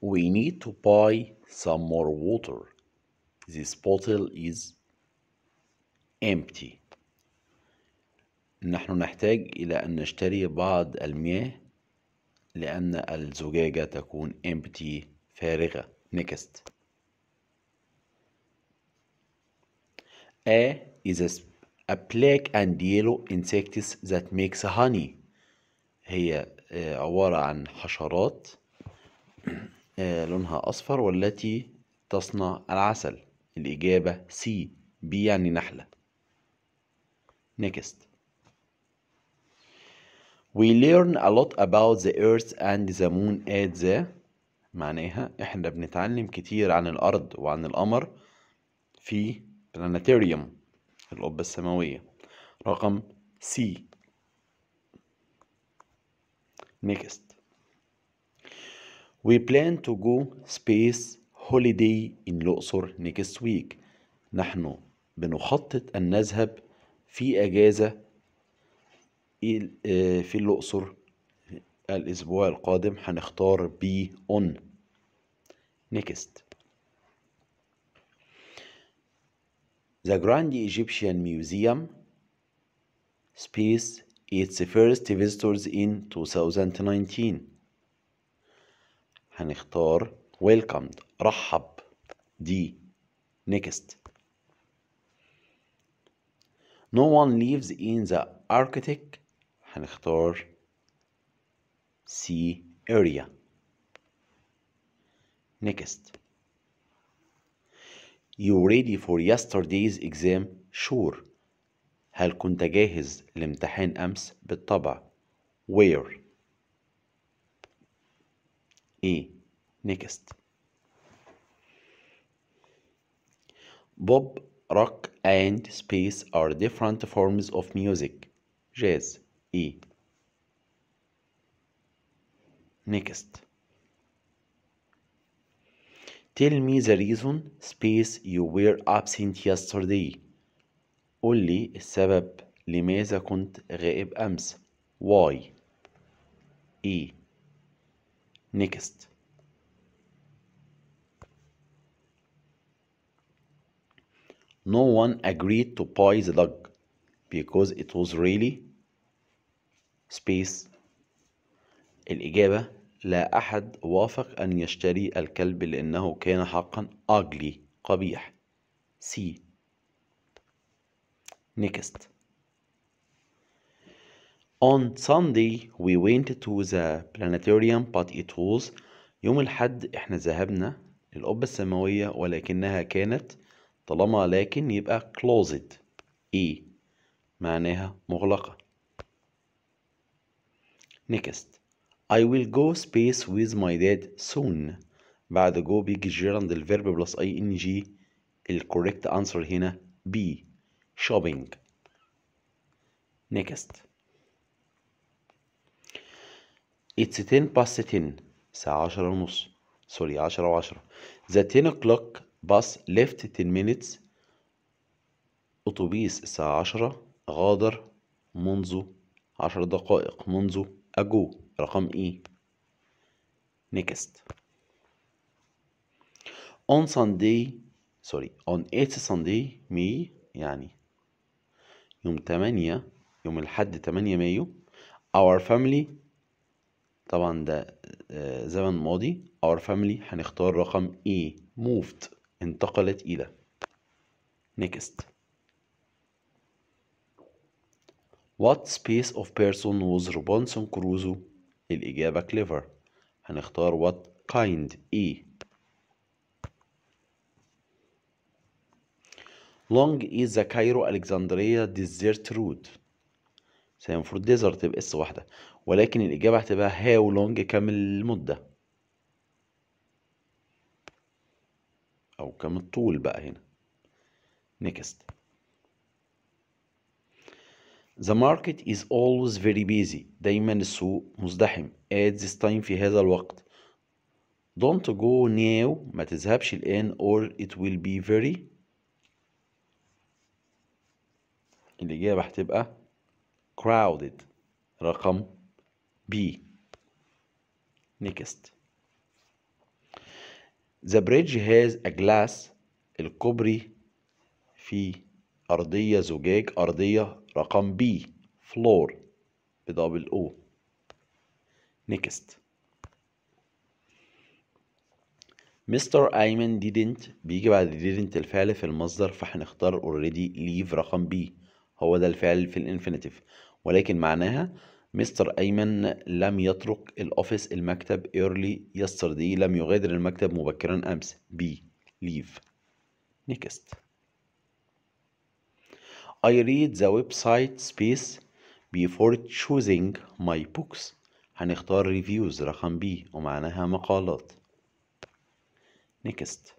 We need to buy some more water. This bottle is empty. نحن نحتاج إلى أن نشتري بعض المياه لأن الزجاجة تكون empty فارغة. Next. A is a, a black and yellow insects that makes honey. هي عبارة عن حشرات آه، لونها أصفر والتي تصنع العسل الإجابة C B يعني نحلة Next We learn a lot about the earth and the moon at the معناها احنا بنتعلم كتير عن الأرض وعن القمر في بلانتاريوم القبة السماوية رقم C Next We plan to go space holiday in Luxor next week نحن بنخطط أن نذهب في أجازة في الأقصر الأسبوع القادم هنختار بي on next The Grand Egyptian Museum Space its first visitors in 2019 هنختار welcomed رحب دي نيكست No one lives in the Arctic هنختار sea area next you ready for yesterday's exam sure هل كنت جاهز لامتحان أمس بالطبع where ايه next بوب rock and space are different forms of music jazz e next tell me the reason space you were absent yesterday قل لي السبب لماذا كنت غائب أمس why e نيكست No one agreed to buy the dog because it was really space الإجابة لا أحد وافق أن يشتري الكلب لأنه كان حقا ugly قبيح C next On Sunday we went to the planetarium but it was يوم الحد احنا ذهبنا للقبة السماوية ولكنها كانت طالما لكن يبقى closed ايه معناها مغلقة next I will go space with my dad soon بعد go بيجي gerund الفيرب بلس اي ان جي الكوريكت answer هنا B shopping next It's 10 past 10 الساعة عشرة ونص سوري عشرة وعشرة The 10 o'clock bus left 10 minutes أتوبيس الساعة عشرة غادر منذ عشر دقائق منذ أجو رقم إيه next on Sunday sorry on 8 Sunday May يعني يوم 8 يوم الحد 8 مايو our family طبعا ده زمن ماضي our family هنختار رقم A moved انتقلت إلى next what space of person was Robinson Crusoe الإجابة clever هنختار what kind A long is the Cairo Alexandria desert route سينفرد ديزرت تبقى اس واحدة ولكن الإجابة هتبقى هاو لونج كم المدة أو كم الطول بقى هنا next The market is always very busy دايما السوق مزدحم at this time في هذا الوقت Don't go now ما تذهبش الآن or it will be very الإجابة هتبقى crowded رقم B next the bridge has a glass الكوبري في أرضية زجاج أرضية رقم B floor بدبل O next مستر ايمن didn't بيجي بعد didn't الفعل في المصدر فهنختار already leave رقم B هو ده الفعل في الانفينيتيف ولكن معناها مستر أيمن لم يترك الأوفيس المكتب early yesterday لم يغادر المكتب مبكرا أمس B leave next I read the website space before choosing my books هنختار reviews رقم B ومعناها مقالات next